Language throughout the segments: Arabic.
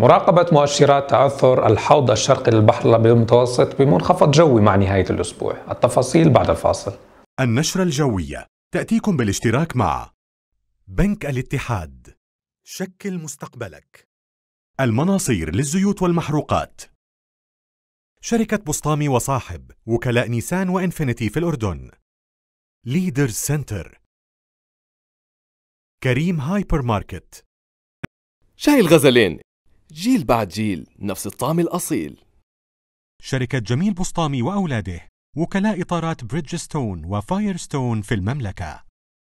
مراقبة مؤشرات تعثر الحوض الشرقي للبحر الأبيض المتوسط بمنخفض جوي مع نهاية الأسبوع التفاصيل بعد الفاصل النشرة الجوية تأتيكم بالاشتراك مع بنك الاتحاد شكل مستقبلك المناصير للزيوت والمحروقات شركة بسطامي وصاحب وكلاء نيسان وإنفينيتي في الأردن ليدرز سنتر كريم هايبر ماركت شاي الغزلين جيل بعد جيل نفس الطعم الأصيل شركة جميل بسطامي وأولاده وكلاء إطارات بريدجستون وفايرستون في المملكة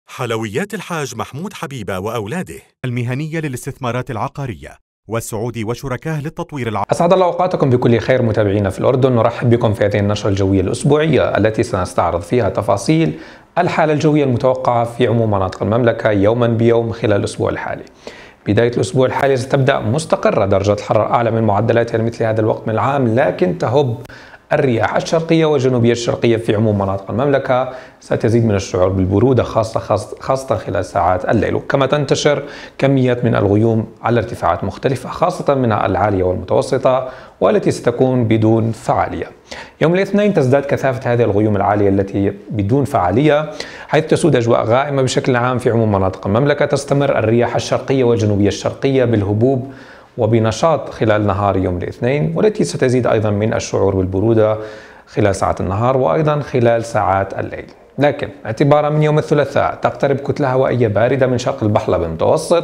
حلويات الحاج محمود حبيبة وأولاده المهنية للاستثمارات العقارية والسعودي وشركاه للتطوير العقاري أسعد الله أوقاتكم بكل خير متابعينا في الأردن نرحب بكم في هذه النشرة الجوية الأسبوعية التي سنستعرض فيها تفاصيل الحالة الجوية المتوقعة في عموم مناطق المملكة يوما بيوم خلال الأسبوع الحالي بداية الأسبوع الحالي ستبدأ مستقرة درجة الحرارة أعلى من معدلاتها لمثل هذا الوقت من العام لكن تهب الرياح الشرقية والجنوبية الشرقية في عموم مناطق المملكة ستزيد من الشعور بالبرودة خاصة خاصة خلال ساعات الليل كما تنتشر كميات من الغيوم على ارتفاعات مختلفة خاصة من العالية والمتوسطة والتي ستكون بدون فعالية يوم الاثنين تزداد كثافة هذه الغيوم العالية التي بدون فعالية حيث تسود أجواء غائمة بشكل عام في عموم مناطق المملكة تستمر الرياح الشرقية والجنوبية الشرقية بالهبوب وبنشاط خلال نهار يوم الاثنين والتي ستزيد أيضا من الشعور بالبرودة خلال ساعات النهار وأيضا خلال ساعات الليل لكن اعتبارا من يوم الثلاثاء تقترب كتلة هوائية باردة من شرق البحر المتوسط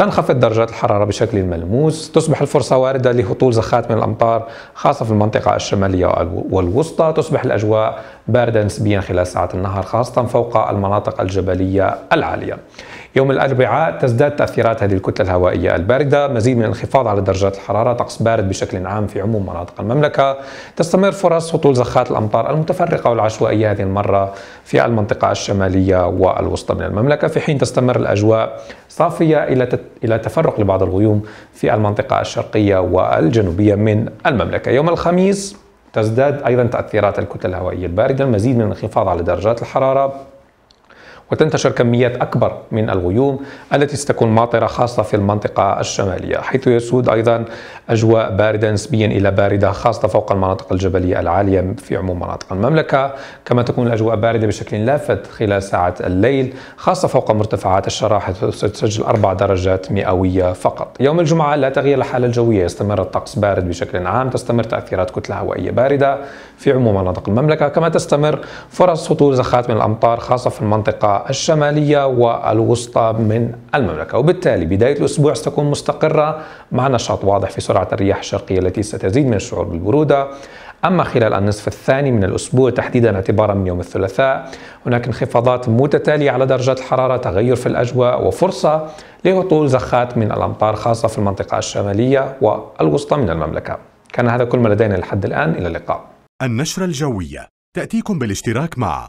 تنخفض درجات الحرارة بشكل ملموس تصبح الفرصة واردة لهطول زخات من الأمطار خاصة في المنطقة الشمالية والوسطى تصبح الأجواء باردة نسبيا خلال ساعات النهار خاصة فوق المناطق الجبلية العالية يوم الأربعاء تزداد تأثيرات هذه الكتلة الهوائية الباردة مزيد من الانخفاض على درجات الحرارة طقس بارد بشكل عام في عموم مناطق المملكة تستمر فرص هطول زخات الأمطار المتفرقة والعشوائية هذه المرة في المنطقة الشمالية والوسطى من المملكة في حين تستمر الأجواء صافية إلى إلى تفرق لبعض الغيوم في المنطقة الشرقية والجنوبية من المملكة يوم الخميس تزداد أيضا تأثيرات الكتلة الهوائية الباردة المزيد من الانخفاض على درجات الحرارة وتنتشر كميات أكبر من الغيوم التي ستكون ماطرة خاصة في المنطقة الشمالية حيث يسود أيضا أجواء باردة نسبيا إلى باردة خاصة فوق المناطق الجبلية العالية في عموم مناطق المملكة كما تكون الأجواء باردة بشكل لافت خلال ساعة الليل خاصة فوق مرتفعات الشرا حيث ستسجل أربع درجات مئوية فقط يوم الجمعة لا تغيير الحالة الجوية يستمر الطقس بارد بشكل عام تستمر تأثيرات كتلة هوائية باردة في عموم مناطق المملكة كما تستمر فرص هطول زخات من الأمطار خاصة في المنطقة الشمالية والوسطى من المملكة وبالتالي بداية الأسبوع ستكون مستقرة مع نشاط واضح في سرعة الرياح الشرقية التي ستزيد من الشعور بالبرودة أما خلال النصف الثاني من الأسبوع تحديدا اعتبارا من يوم الثلاثاء هناك انخفاضات متتالية على درجات الحرارة تغير في الأجواء وفرصة لهطول زخات من الأمطار خاصة في المنطقة الشمالية والوسطى من المملكة كان هذا كل ما لدينا لحد الآن إلى اللقاء النشرة الجوية تأتيكم بالاشتراك مع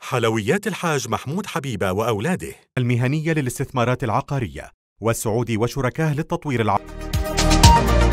حلويات الحاج محمود حبيبة وأولاده المهنية للاستثمارات العقارية والسعودي وشركاه للتطوير العقاري